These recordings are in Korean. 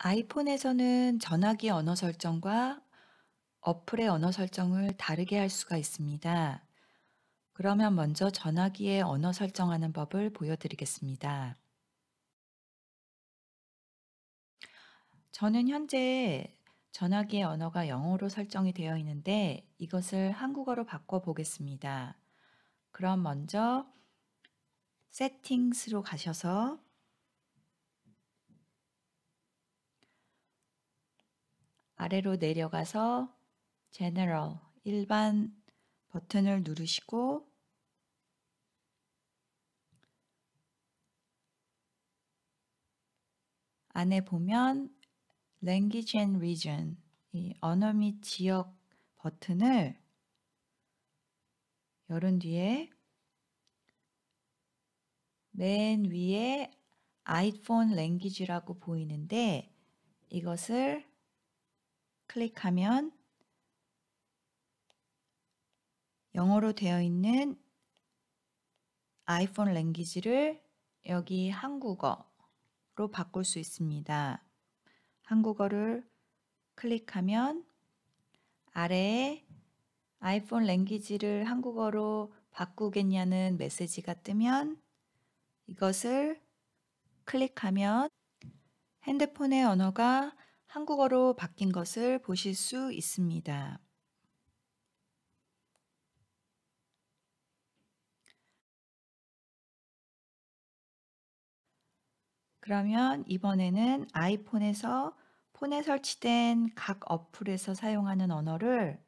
아이폰에서는 전화기 언어 설정과 어플의 언어 설정을 다르게 할 수가 있습니다. 그러면 먼저 전화기의 언어 설정하는 법을 보여드리겠습니다. 저는 현재 전화기의 언어가 영어로 설정이 되어 있는데 이것을 한국어로 바꿔 보겠습니다. 그럼 먼저 세팅스로 가셔서 아래로 내려가서 General 일반 버튼을 누르시고 안에 보면 Language and Region 이 언어 및 지역 버튼을 열은 뒤에 맨 위에 iPhone l a n g u a g e 라고 보이는데 이것을 클릭하면 영어로 되어 있는 아이폰 랭귀지를 여기 한국어로 바꿀 수 있습니다. 한국어를 클릭하면 아래에 아이폰 랭귀지를 한국어로 바꾸겠냐는 메시지가 뜨면 이것을 클릭하면 핸드폰의 언어가 한국어로 바뀐 것을 보실 수 있습니다. 그러면 이번에는 아이폰에서 폰에 설치된 각 어플에서 사용하는 언어를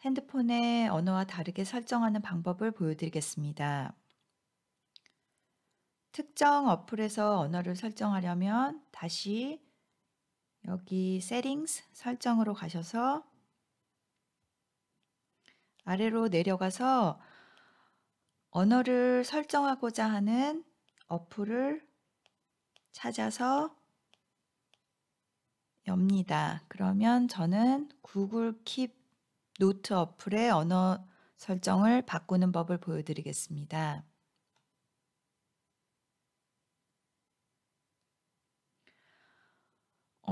핸드폰의 언어와 다르게 설정하는 방법을 보여드리겠습니다. 특정 어플에서 언어를 설정하려면 다시 여기 Settings 설정으로 가셔서 아래로 내려가서 언어를 설정하고자 하는 어플을 찾아서 엽니다. 그러면 저는 구글 킵 노트 어플의 언어 설정을 바꾸는 법을 보여드리겠습니다.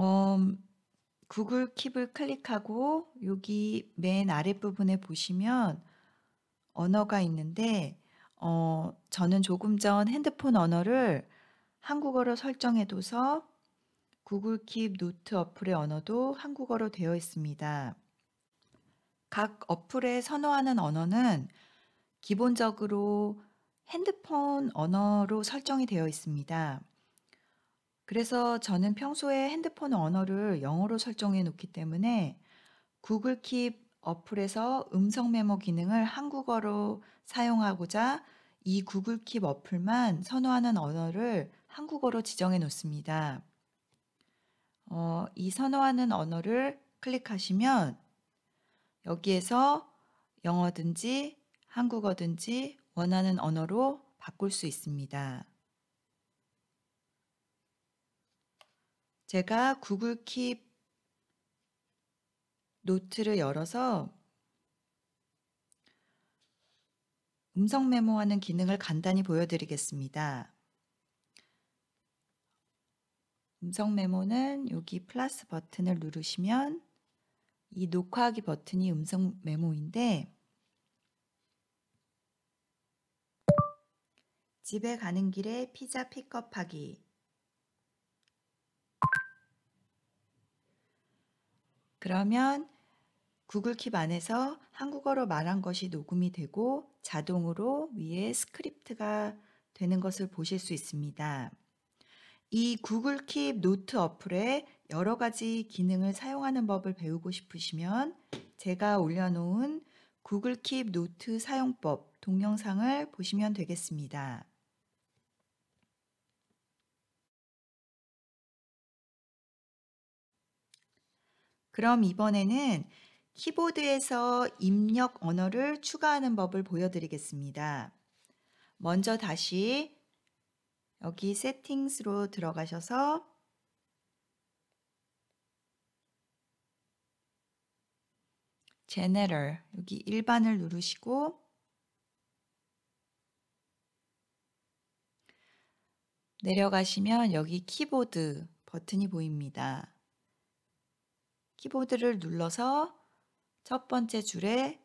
어, 구글 킵을 클릭하고 여기 맨 아랫부분에 보시면 언어가 있는데 어, 저는 조금 전 핸드폰 언어를 한국어로 설정해둬서 구글 킵 노트 어플의 언어도 한국어로 되어 있습니다. 각 어플에 선호하는 언어는 기본적으로 핸드폰 언어로 설정이 되어 있습니다. 그래서 저는 평소에 핸드폰 언어를 영어로 설정해 놓기 때문에 구글 킵 어플에서 음성 메모 기능을 한국어로 사용하고자 이 구글 킵 어플만 선호하는 언어를 한국어로 지정해 놓습니다. 어, 이 선호하는 언어를 클릭하시면 여기에서 영어든지 한국어든지 원하는 언어로 바꿀 수 있습니다. 제가 구글 킵 노트를 열어서 음성 메모하는 기능을 간단히 보여드리겠습니다. 음성 메모는 여기 플러스 버튼을 누르시면 이 녹화하기 버튼이 음성 메모인데 집에 가는 길에 피자 픽업하기 그러면 구글킵 안에서 한국어로 말한 것이 녹음이 되고 자동으로 위에 스크립트가 되는 것을 보실 수 있습니다. 이 구글킵 노트 어플에 여러 가지 기능을 사용하는 법을 배우고 싶으시면 제가 올려놓은 구글킵 노트 사용법 동영상을 보시면 되겠습니다. 그럼 이번에는 키보드에서 입력 언어를 추가하는 법을 보여드리겠습니다. 먼저 다시 여기 세팅스로 들어가셔서 General 여기 일반을 누르시고 내려가시면 여기 키보드 버튼이 보입니다. 키보드를 눌러서 첫 번째 줄에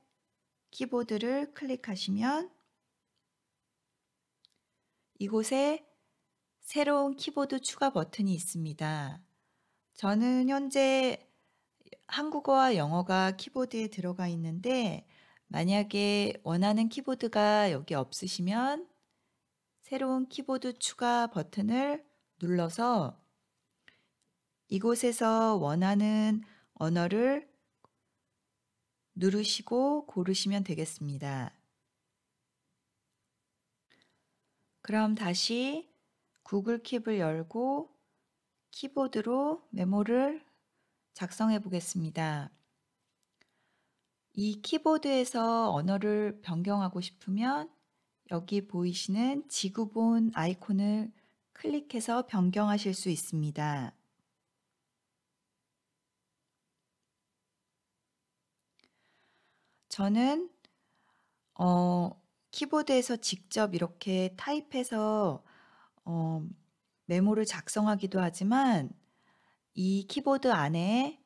키보드를 클릭하시면 이곳에 새로운 키보드 추가 버튼이 있습니다. 저는 현재 한국어와 영어가 키보드에 들어가 있는데 만약에 원하는 키보드가 여기 없으시면 새로운 키보드 추가 버튼을 눌러서 이곳에서 원하는 언어를 누르시고 고르시면 되겠습니다. 그럼 다시 구글 킵을 열고 키보드로 메모를 작성해 보겠습니다. 이 키보드에서 언어를 변경하고 싶으면 여기 보이시는 지구본 아이콘을 클릭해서 변경하실 수 있습니다. 저는 어 키보드에서 직접 이렇게 타입해서 어 메모를 작성하기도 하지만 이 키보드 안에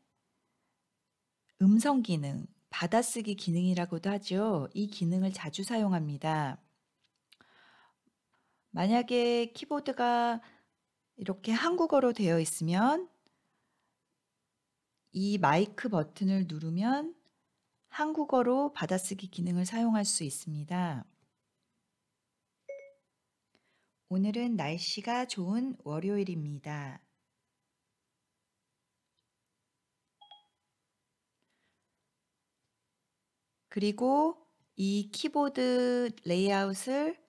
음성 기능, 받아쓰기 기능이라고도 하죠. 이 기능을 자주 사용합니다. 만약에 키보드가 이렇게 한국어로 되어 있으면 이 마이크 버튼을 누르면 한국어로 받아쓰기 기능을 사용할 수 있습니다. 오늘은 날씨가 좋은 월요일입니다. 그리고 이 키보드 레이아웃을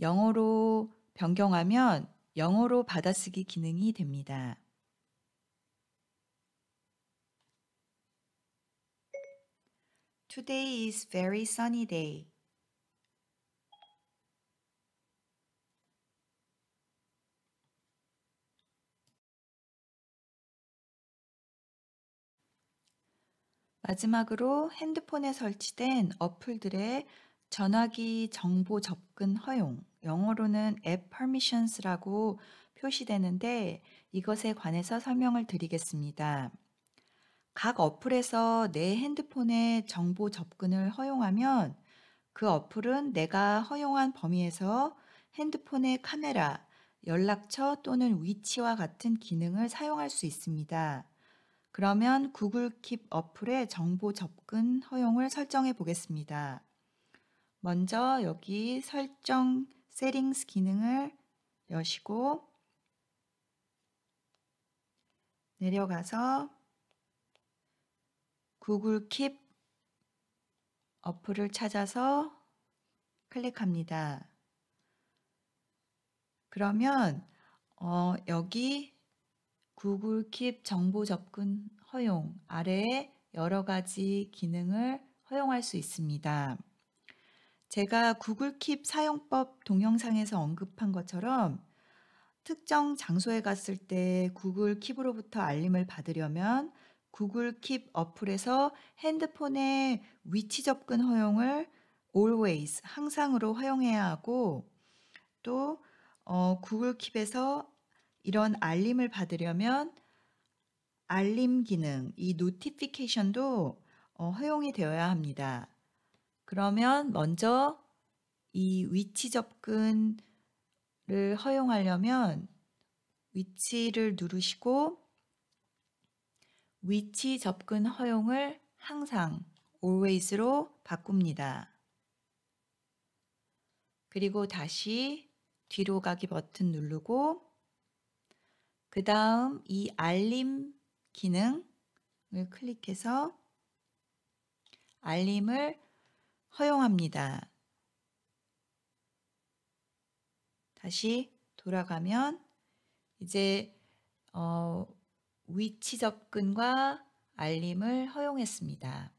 영어로 변경하면 영어로 받아쓰기 기능이 됩니다. Today is very sunny day. 마지막으로 핸드폰에 설치된 어플들의 전화기 정보 접근 허용, 영어로는 App permissions라고 표시되는데 이것에 관해서 설명을 드리겠습니다. 각 어플에서 내 핸드폰에 정보 접근을 허용하면 그 어플은 내가 허용한 범위에서 핸드폰의 카메라, 연락처 또는 위치와 같은 기능을 사용할 수 있습니다. 그러면 구글 킵 어플의 정보 접근 허용을 설정해 보겠습니다. 먼저 여기 설정 세팅스 기능을 여시고 내려가서 구글 킵 어플을 찾아서 클릭합니다. 그러면 어, 여기 구글 킵 정보 접근 허용 아래에 여러 가지 기능을 허용할 수 있습니다. 제가 구글 킵 사용법 동영상에서 언급한 것처럼 특정 장소에 갔을 때 구글 킵으로부터 알림을 받으려면 구글 킵 어플에서 핸드폰의 위치 접근 허용을 always 항상으로 허용해야 하고 또 어, 구글 킵에서 이런 알림을 받으려면 알림 기능 이 노티피케이션도 어, 허용이 되어야 합니다. 그러면 먼저 이 위치 접근을 허용하려면 위치를 누르시고 위치 접근 허용을 항상 always로 바꿉니다. 그리고 다시 뒤로 가기 버튼 누르고 그 다음 이 알림 기능을 클릭해서 알림을 허용합니다. 다시 돌아가면 이제 어, 위치 접근과 알림을 허용했습니다.